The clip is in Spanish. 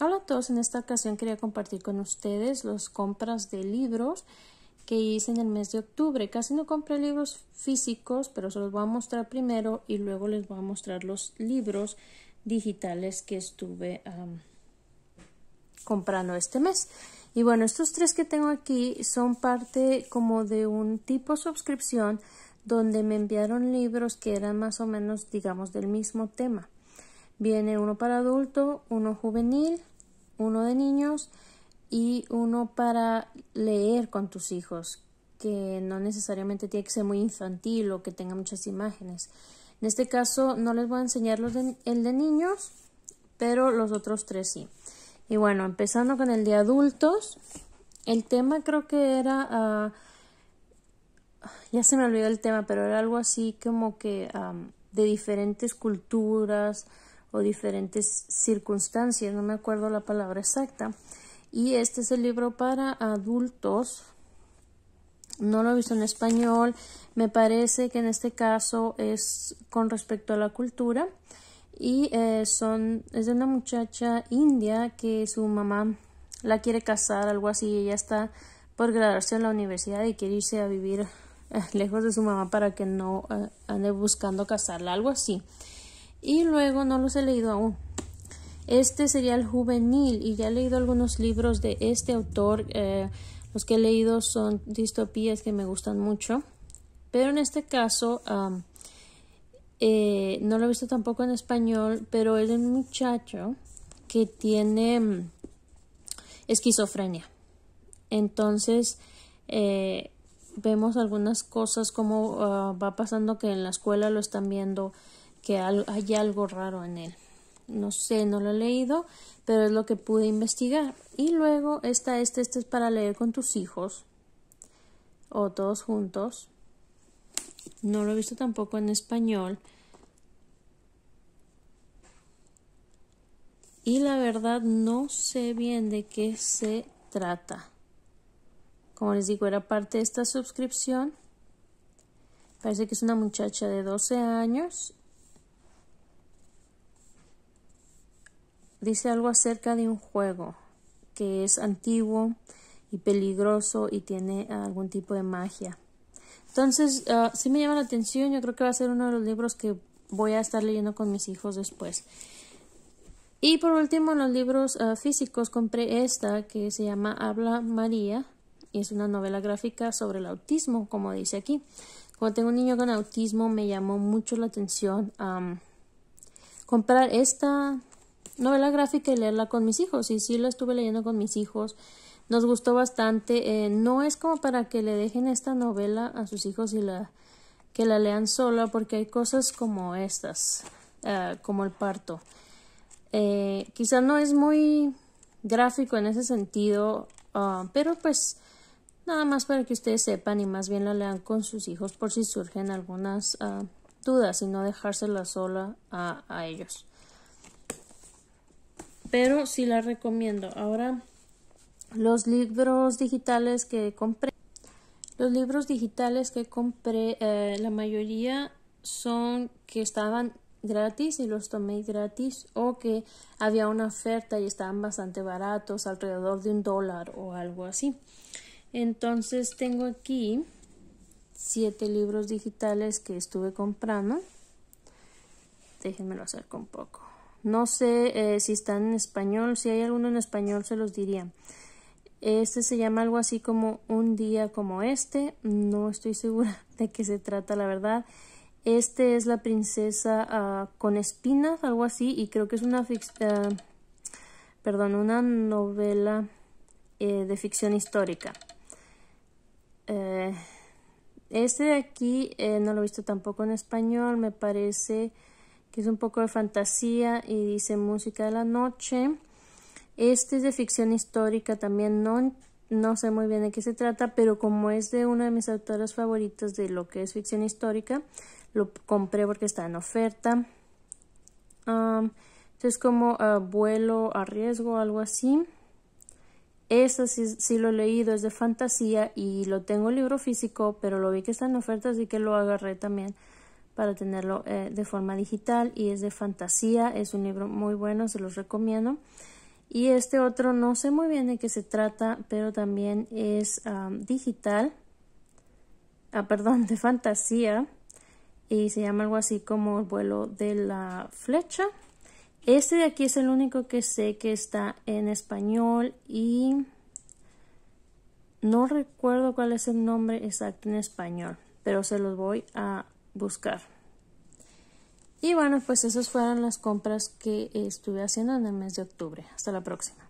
Hola a todos, en esta ocasión quería compartir con ustedes las compras de libros que hice en el mes de octubre. Casi no compré libros físicos, pero se los voy a mostrar primero y luego les voy a mostrar los libros digitales que estuve comprando este mes. Y bueno, estos tres que tengo aquí son parte como de un tipo suscripción donde me enviaron libros que eran más o menos, digamos, del mismo tema. Viene uno para adulto, uno juvenil, uno de niños y uno para leer con tus hijos, que no necesariamente tiene que ser muy infantil o que tenga muchas imágenes. En este caso no les voy a enseñar el de niños, pero los otros tres sí. Y bueno, empezando con el de adultos, el tema creo que era, ah, ya se me olvidó el tema, pero era algo así como que ah, de diferentes culturas, o diferentes circunstancias, no me acuerdo la palabra exacta. Y este es el libro para adultos. No lo he visto en español. Me parece que en este caso es con respecto a la cultura. Y eh, son, es de una muchacha india que su mamá la quiere casar, algo así. Ella está por graduarse en la universidad y quiere irse a vivir eh, lejos de su mamá para que no eh, ande buscando casarla, algo así y luego no los he leído aún. Este sería el juvenil y ya he leído algunos libros de este autor. Eh, los que he leído son distopías que me gustan mucho. Pero en este caso eh, no lo he visto tampoco en español, pero es un muchacho que tiene mm, esquizofrenia. Entonces eh, vemos algunas cosas como ah, va pasando que en la escuela lo están viendo que hay algo raro en él. No sé, no lo he leído, pero es lo que pude investigar. Y luego está este, este es para leer con tus hijos o todos juntos. No lo he visto tampoco en español. Y la verdad no sé bien de qué se trata. Como les digo, era parte de esta suscripción. Parece que es una muchacha de 12 años dice algo acerca de un juego que es antiguo y peligroso y tiene algún tipo de magia. Entonces, ah, sí me llama la atención, yo creo que va a ser uno de los libros que voy a estar leyendo con mis hijos después. Y por último, en los libros ah, físicos compré esta que se llama Habla María y es una novela gráfica sobre el autismo, como dice aquí. Cuando tengo un niño con autismo me llamó mucho la atención comprar esta novela gráfica y leerla con mis hijos. Y sí la estuve leyendo con mis hijos. Nos gustó bastante. Eh, no es como para que le dejen esta novela a sus hijos y la que la lean sola porque hay cosas como estas, eh, como el parto. Eh, quizá no es muy gráfico en ese sentido, ah, pero pues nada más para que ustedes sepan y más bien la lean con sus hijos por si surgen algunas ah, dudas y no dejársela sola a ellos pero sí la recomiendo. Ahora, los libros digitales que compré, los libros digitales que compré, eh, la mayoría son que estaban gratis y los tomé gratis o que había una oferta y estaban bastante baratos, alrededor de un dólar o algo así. Entonces tengo aquí siete libros digitales que estuve comprando. Déjenmelo acerco un poco. No sé eh, si están en español, si hay alguno en español se los diría. Este se llama algo así como Un día como este. No estoy segura de qué se trata, la verdad. Este es la princesa ah, con espinas, algo así, y creo que es una, ah, perdón, una novela eh, de ficción histórica. Eh, este de aquí no lo he visto tampoco en español, me parece que es un poco de fantasía y dice música de la noche. Este es de ficción histórica también, no, no sé muy bien de qué se trata, pero como es de uno de mis autoras favoritas de lo que es ficción histórica, lo compré porque está en oferta. Ah, entonces como ah, vuelo a riesgo, algo así. Eso sí, sí, lo he leído, es de fantasía y lo tengo en libro físico, pero lo vi que está en oferta, así que lo agarré también para tenerlo eh, de forma digital y es de fantasía, es un libro muy bueno, se los recomiendo. Y este otro no sé muy bien de qué se trata, pero también es digital, ah, perdón, de fantasía y se llama algo así como el vuelo de la flecha. Este de aquí es el único que sé que está en español y no recuerdo cuál es el nombre exacto en español, pero se los voy a buscar. Y bueno, pues esas fueron las compras que estuve haciendo en el mes de octubre. Hasta la próxima.